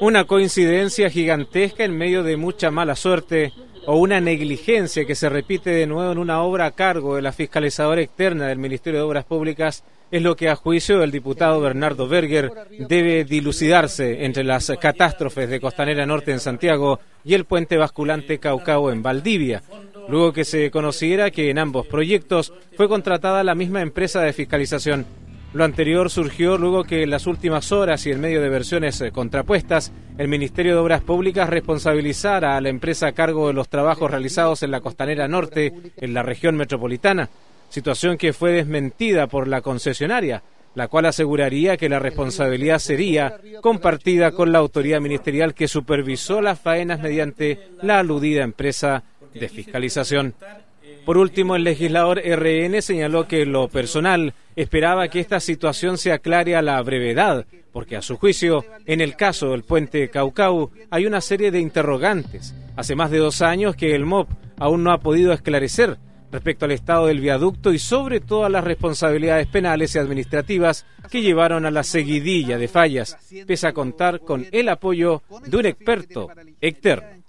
una coincidencia gigantesca en medio de mucha mala suerte o una negligencia que se repite de nuevo en una obra a cargo de la fiscalizadora externa del Ministerio de Obras Públicas es lo que a juicio del diputado Bernardo Berger debe dilucidarse entre las catástrofes de Costanera Norte en Santiago y el puente basculante Caucao en Valdivia, luego que se conociera que en ambos proyectos fue contratada la misma empresa de fiscalización. Lo anterior surgió luego que en las últimas horas y en medio de versiones eh, contrapuestas, el Ministerio de Obras Públicas responsabilizara a la empresa a cargo de los trabajos realizados en la costanera norte, en la región metropolitana, situación que fue desmentida por la concesionaria, la cual aseguraría que la responsabilidad sería compartida con la autoridad ministerial que supervisó las faenas mediante la aludida empresa de fiscalización. Por último, el legislador RN señaló que lo personal esperaba que esta situación se aclare a la brevedad, porque a su juicio, en el caso del puente Caucau, hay una serie de interrogantes. Hace más de dos años que el MOP aún no ha podido esclarecer respecto al estado del viaducto y sobre todo las responsabilidades penales y administrativas que llevaron a la seguidilla de fallas, pese a contar con el apoyo de un experto externo.